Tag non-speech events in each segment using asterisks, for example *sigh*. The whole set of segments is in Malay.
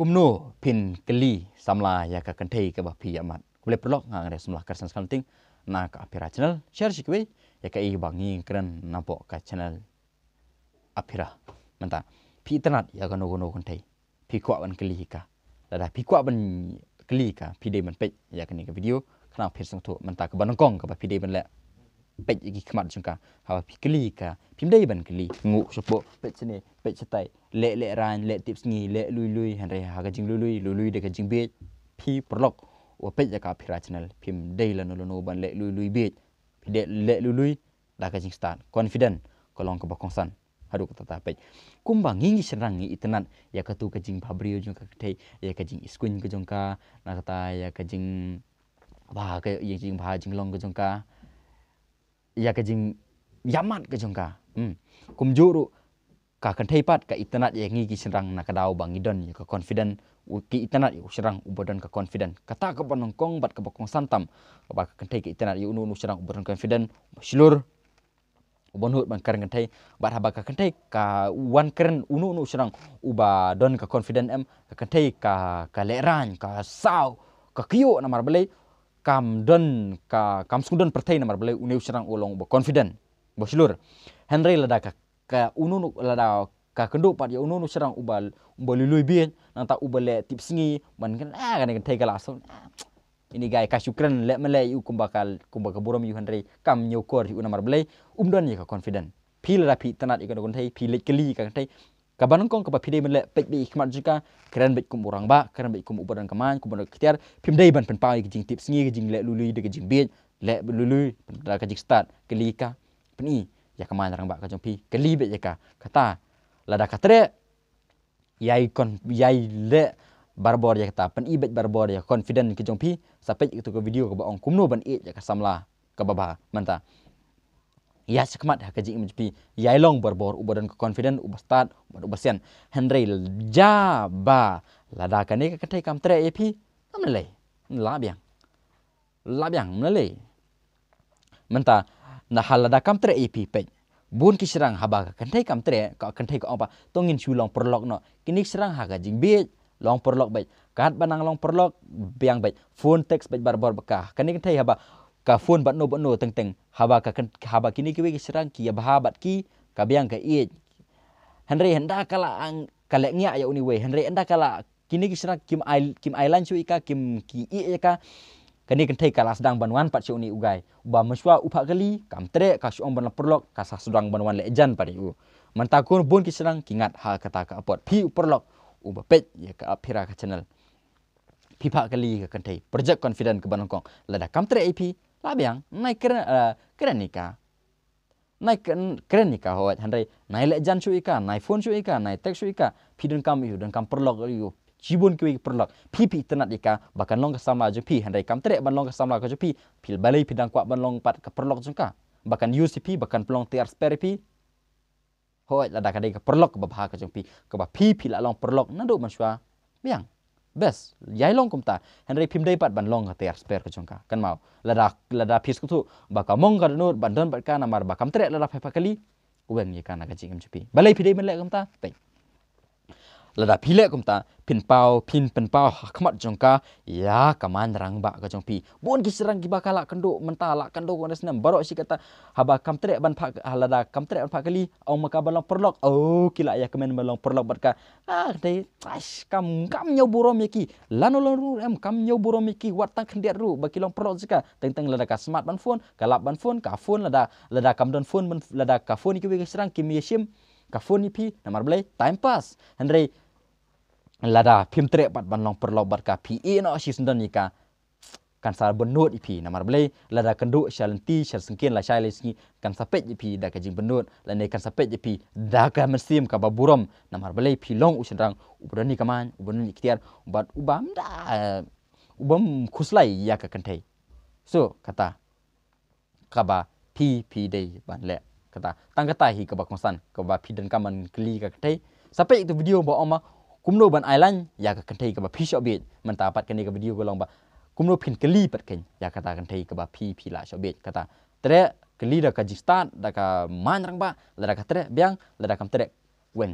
กุมนูพินกลีสำลายากกันเทยกับพี่อมัดเลปลอกงานได้สำลักการสังคมติงนากอภิราชแนลแชร์ชิกไว้ยากอีบางยิงกันนับปกกับชแนลอภิรามันตาพี่ตนัดยากโนโกโนคนเทยพี่กว่ามันกลีกะแต่ได้พี่กว่ามันกลีกะพี่เดมันเป๊ะยากนี้กับวิดีโอขนาดเพจสังทุมันตากับบันกองกับพี่เดมันแหละปจกิขมัดจงกาฮาพิกลีกาพิมได้บันกลีงูชบโปเปจเนเปจไตเลเลรานเลติปสงีเลลุยลุยฮันเรฮากจิงลุยลุยลุยลุยเดกจิงเบียพีปลอกว่าเปจกาพิราชนลพิมได้ละนลโนบันเลลุยลุยเบียพิเดเลลุยลุยดากจิงสตาร์คอนฟิเดนก็ลองกับบังสันฮารุกตาตาเปจคุ้มบังงิ้งฉันรังงี้อิตนันอยากกระตุกจิงพับริโอจงกาเทยอยากกจิงอิสกุนกจงกานาคตาอยากกจิงบาเกยจิงบาจิงลองกจงกา ya kajing yamat ke jongka hmm kum juru ka kan thaipat ka itanat ya ngi ki serang na kadau bangidon ya ka confident u ki itanat u serang u bodon ka confident kata ka penongkong bat ka bokong santam ba ka kan thai ki itanat ya unu serang u bodon confident silur u bonhut ban kan thai bat ha ba ka kan thai ka wan kan unu unu serang u ba don ka confident em ka kan thai ka ka leran ka sau ka kiyo na marbelai kam Dun, ka kam sudan pertai nama beli uneu serang ulong bo confident bo silur Henry lada ka ka unu lada ka kendo pat ya unu serang ubal umbali lui bien nanta ubale tip singi man kan ah kan kan tega laso ah, *tsk* ini gai ka syukran le mele yu kumbakal kumbaka buram yu Henry kam nyokor yu nama beli umdan ya ka confident pil rapi tenat ikan dokon tei pil keli kan tei Kabar nongkong kepada pide menle pek di ikhmat juga keran baik kum orang ba keran baik kum ubaran keman kum orang ketiar pim day ban pen pai kejing tip sengi kejing le lului de kejing bin le lului pen start keli peni ya keman orang ba kejong pi keli ya ka kata lada katre ya ikon ya le barbar ya kata peni baik barbar ya confident kejong pi sampai itu ke video ke ba kumno ban i ya kasamla ke baba mantap ia ya, sekemat ha kaji imjpi yailong berbor ubadan ke confident ubastat ubad ubasian henry jaba ladakan ni ke kate kam tre ep namle labyang labyang namle menta na halada kam tre ep pe bun kisrang haba ka kentai kam tre ka kentai ka apa tongin shulong perlok no kini serang ha ka jing bi long perlok bai kat banang long perlok biang bai phone text bai barbar bekah kini kentai haba ka phone batno no teng teng haba ka haba kini ki wegi serang ki abha ya bat ki ka biang ka iet henre henda kala ang kala ngia ya uni we henre henda kala kini ki serang kim ai kim ai lan chui ka kim ki i ya ka kani kan thai kala sedang banwan pat chuni ugai ba mashwa upha gali kam tre ka shom ban perlok ka sa sedang banwan le jan pari u mantakun bun ki serang kingat ha kata ka apot pi perlok u ba pet ya ka phira ka channel pipa kali ka kan thai confident ke banong lada kam tre ap tak biang, nai keren uh, keren ika. Nai keren keren ika hoat hendai nai lejan shu ika, nai phone shu ika, nai text shu ika, pidun kam iu dan kam perlog iu. Jibun kiwi perlog, pi pi tenat ika, bahkan long kesamla aja pi hendai kam terek ban long kesamla aja pi, pil balai pidang kuat ban long pat ke perlog jengka. Bahkan UCP, bahkan pelong TR spare pi, hoat ada kadai ke perlog ke bahagian jengpi, ke bah pi pi lalong perlog, nado mansua, biang. बेस याइलोंग कुमता हेनरे फिमदै पाट बन लोंग हतेर स्पेर क जोंका कनमाव लडा लडा फिस कुथु बाका मोंग गर नुर बन दन बका नमार बकम तरे लडा फेफाकली उबेन ये काना गजिम छपी बलै फिदै मले गमता तै lada phile kum ta pin pau pin pen pau hakmat jongka ya kaman rang ba ka pi bon ki serang ki bakala kendo mentala kendo ko nas baro si kata haba kam tre ban phak ha, lada kam tre ban phak kali au maka balong perlok o oh, kila ya kemen balong perlok bat ka ah dai as kam kam nyau borom ki lano lano em kam nyau borom ki wat tang khndiat ru ba kilong perlok jika teng teng lada ka smart ban phone kalap ban fon ka phone lada lada kam don phone ban lada ka phone ki serang ki mi sim ka phone pi namar blai time pass hendrei la da phim tre bat ban nong perlo bat ka pi e no shi sun don ni ka kan sar bon not i pi na mar blai la da kan du shal ti shal sun kin la shai le ski kan sa pe pi da ka jing bon not la ne kan sa pe pi da ka ma sim ka ba buram na mar blai pi long u shan rang u bon ni ka man u bon ni ki tiar bat u bam da u bam khuslai ya ka kan thai so kata ka ba pi pi dei ban le kata tang kata hi ka ba konsan ka ba pi dan ka man kli ka thai sampai itu video bawa oma kumno ban island ya ka kan thai ka ba phi shop bit man ta pat kan ni ka video ko long ba kumno phin kali pat kan ya ka ta kan thai ka ba phi phi la shop bit ka ta tre kali da ka ji start da ka man rang ba da ka tre biang da ka tre wen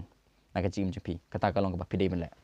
na ka jim jim phi ka ta ka long ka ba phi dei la